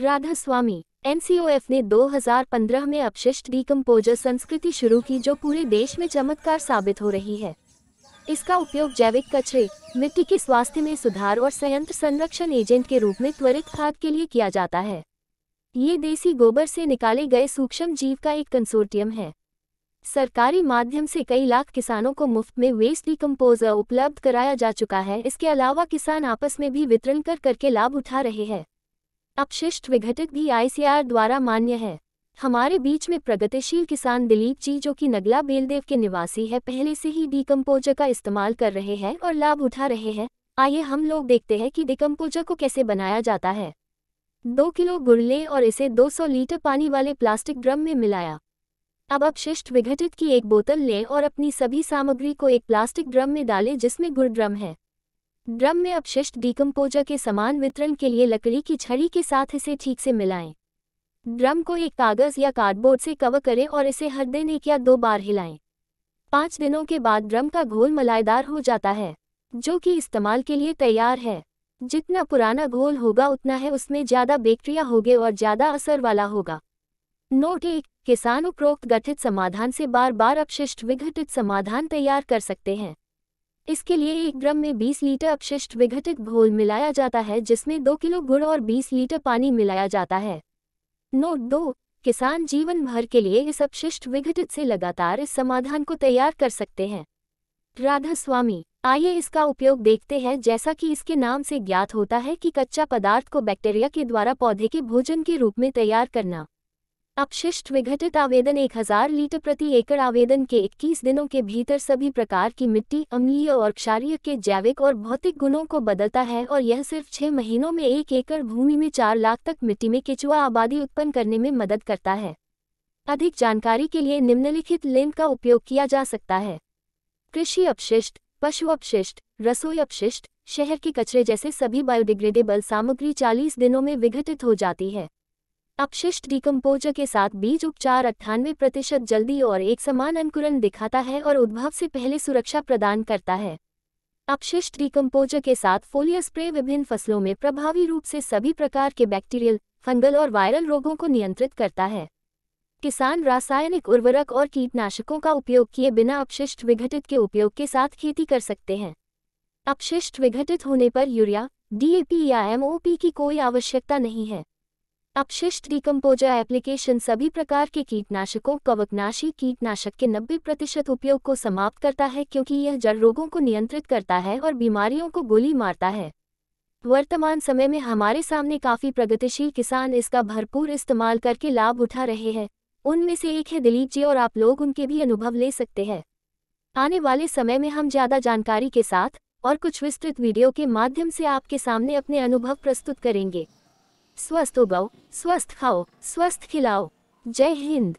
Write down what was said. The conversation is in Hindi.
राधा स्वामी एनसीओएफ ने 2015 में अपशिष्ट डीकम्पोजर संस्कृति शुरू की जो पूरे देश में चमत्कार साबित हो रही है इसका उपयोग जैविक कचरे मिट्टी के स्वास्थ्य में सुधार और संयंत्र संरक्षण एजेंट के रूप में त्वरित खाद के लिए किया जाता है ये देसी गोबर से निकाले गए सूक्ष्म जीव का एक कंसोर्टियम है सरकारी माध्यम से कई लाख किसानों को मुफ्त में वेस्ट डिकम्पोजर उपलब्ध कराया जा चुका है इसके अलावा किसान आपस में भी वितरण कर करके लाभ उठा रहे हैं अपशिष्ट विघटक भी आईसीआर द्वारा मान्य है हमारे बीच में प्रगतिशील किसान दिलीप जी जो कि नगला बेलदेव के निवासी है पहले से ही डीकम्पोजर का इस्तेमाल कर रहे हैं और लाभ उठा रहे हैं आइए हम लोग देखते हैं कि डिकम्पोजर को कैसे बनाया जाता है दो किलो गुड़ ले और इसे 200 लीटर पानी वाले प्लास्टिक ड्रम में मिलाया अब अपशिष्ट विघटित की एक बोतल लें और अपनी सभी सामग्री को एक प्लास्टिक ड्रम में डालें जिसमें गुड़ ड्रम है ड्रम में अपशिष्ट डीकम्पोजर के समान वितरण के लिए लकड़ी की छड़ी के साथ इसे ठीक से मिलाएं। ड्रम को एक कागज़ या कार्डबोर्ड से कवर करें और इसे हर दिन एक या दो बार हिलाएं। पाँच दिनों के बाद ड्रम का घोल मलाईदार हो जाता है जो कि इस्तेमाल के लिए तैयार है जितना पुराना घोल होगा उतना है उसमें ज़्यादा बैक्टीरिया होगे और ज़्यादा असर वाला होगा नोट एक किसान उपरोक्त गठित समाधान से बार बार अपशिष्ट विघटित समाधान तैयार कर सकते हैं इसके लिए एक ड्रम में 20 लीटर अपशिष्ट विघटित घोल मिलाया जाता है जिसमें 2 किलो गुड़ और 20 लीटर पानी मिलाया जाता है नोट दो किसान जीवन भर के लिए इस अपशिष्ट विघटित से लगातार इस समाधान को तैयार कर सकते हैं राधा स्वामी आइए इसका उपयोग देखते हैं जैसा कि इसके नाम से ज्ञात होता है कि कच्चा पदार्थ को बैक्टीरिया के द्वारा पौधे के भोजन के रूप में तैयार करना अपशिष्ट विघटित आवेदन 1000 लीटर प्रति एकड़ आवेदन के 21 दिनों के भीतर सभी प्रकार की मिट्टी अम्लीय और क्षारीय के जैविक और भौतिक गुणों को बदलता है और यह सिर्फ छह महीनों में एक एकड़ भूमि में चार लाख तक मिट्टी में केचुआ आबादी उत्पन्न करने में मदद करता है अधिक जानकारी के लिए निम्नलिखित लिंक का उपयोग किया जा सकता है कृषि अपशिष्ट पशु अपशिष्ट रसोई अपशिष्ट शहर के कचरे जैसे सभी बायोडिग्रेडेबल सामग्री 40 दिनों में विघटित हो जाती है अपशिष्ट डिकम्पोजर के साथ बीज उपचार अट्ठानवे प्रतिशत जल्दी और एक समान अंकुरण दिखाता है और उद्भव से पहले सुरक्षा प्रदान करता है अपशिष्ट डिकम्पोजर के साथ फोलियर स्प्रे विभिन्न फसलों में प्रभावी रूप से सभी प्रकार के बैक्टीरियल फंगल और वायरल रोगों को नियंत्रित करता है किसान रासायनिक उर्वरक और कीटनाशकों का उपयोग किए बिना अपशिष्ट विघटित के उपयोग के साथ खेती कर सकते हैं अपशिष्ट विघटित होने पर यूरिया डीएपी या एमओपी की कोई आवश्यकता नहीं है अपशिष्ट डिकम्पोजर एप्लीकेशन सभी प्रकार के कीटनाशकों कवकनाशी कीटनाशक के 90 प्रतिशत उपयोग को समाप्त करता है क्योंकि यह जड़ रोगों को नियंत्रित करता है और बीमारियों को गोली मारता है वर्तमान समय में हमारे सामने काफ़ी प्रगतिशील किसान इसका भरपूर इस्तेमाल करके लाभ उठा रहे हैं उनमें से एक है दिलीप जी और आप लोग उनके भी अनुभव ले सकते हैं आने वाले समय में हम ज़्यादा जानकारी के साथ और कुछ विस्तृत वीडियो के माध्यम से आपके सामने अपने अनुभव प्रस्तुत करेंगे स्वस्थ उगाओ स्वस्थ खाओ स्वस्थ खिलाओ जय हिंद